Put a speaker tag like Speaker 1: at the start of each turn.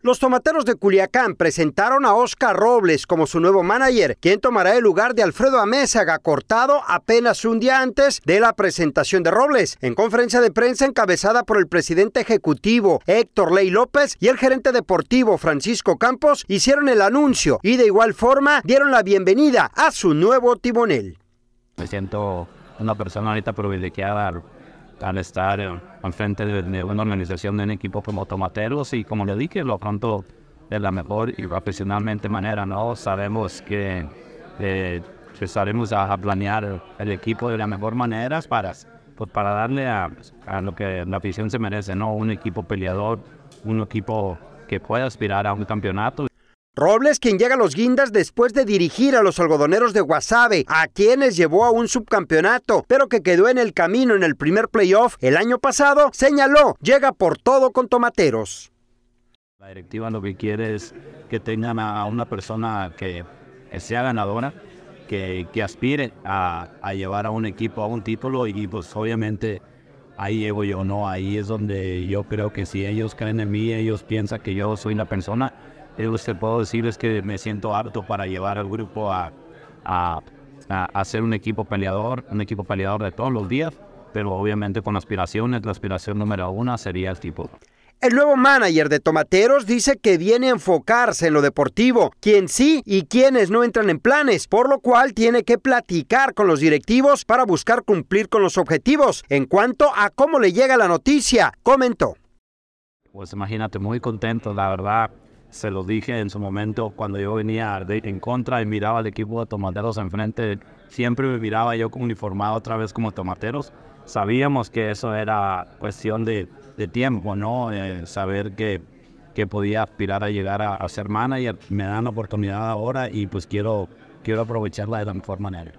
Speaker 1: Los tomateros de Culiacán presentaron a Oscar Robles como su nuevo manager, quien tomará el lugar de Alfredo Amézaga, cortado apenas un día antes de la presentación de Robles. En conferencia de prensa encabezada por el presidente ejecutivo Héctor Ley López y el gerente deportivo Francisco Campos, hicieron el anuncio y de igual forma dieron la bienvenida a su nuevo timonel.
Speaker 2: Me siento una persona ahorita privilegiada al estar enfrente eh, frente de, una organización de un equipo como Tomateros y como le dije, lo pronto de la mejor y profesionalmente manera, ¿no? Sabemos que empezaremos pues, a, planear el equipo de la mejor manera para, pues, para darle a, a, lo que la afición se merece, ¿no? Un equipo peleador, un equipo que pueda aspirar a un campeonato.
Speaker 1: Robles, quien llega a los guindas después de dirigir a los algodoneros de Guasave, a quienes llevó a un subcampeonato, pero que quedó en el camino en el primer playoff el año pasado, señaló, llega por todo con tomateros.
Speaker 2: La directiva lo que quiere es que tengan a una persona que sea ganadora, que, aspire a, llevar a un equipo a un título y pues obviamente ahí llego yo, ¿no? Ahí es donde yo creo que si ellos creen en mí, ellos piensan que yo soy la persona lo eh, que pues, puedo decir es que me siento harto para llevar al grupo a, a, ser un equipo peleador, un equipo peleador de todos los días, pero obviamente con aspiraciones. La aspiración número uno sería el tipo.
Speaker 1: El nuevo manager de Tomateros dice que viene a enfocarse en lo deportivo, quien sí y quienes no entran en planes, por lo cual tiene que platicar con los directivos para buscar cumplir con los objetivos. En cuanto a cómo le llega la noticia, comentó.
Speaker 2: Pues imagínate, muy contento, la verdad se lo dije en su momento cuando yo venía en contra y miraba al equipo de tomateros enfrente, siempre me miraba yo uniformado otra vez como tomateros. Sabíamos que eso era cuestión de, tiempo, ¿no? Eh, saber que, que podía aspirar a llegar a, a, ser manager. Me dan la oportunidad ahora y pues quiero, quiero aprovecharla de la mejor manera.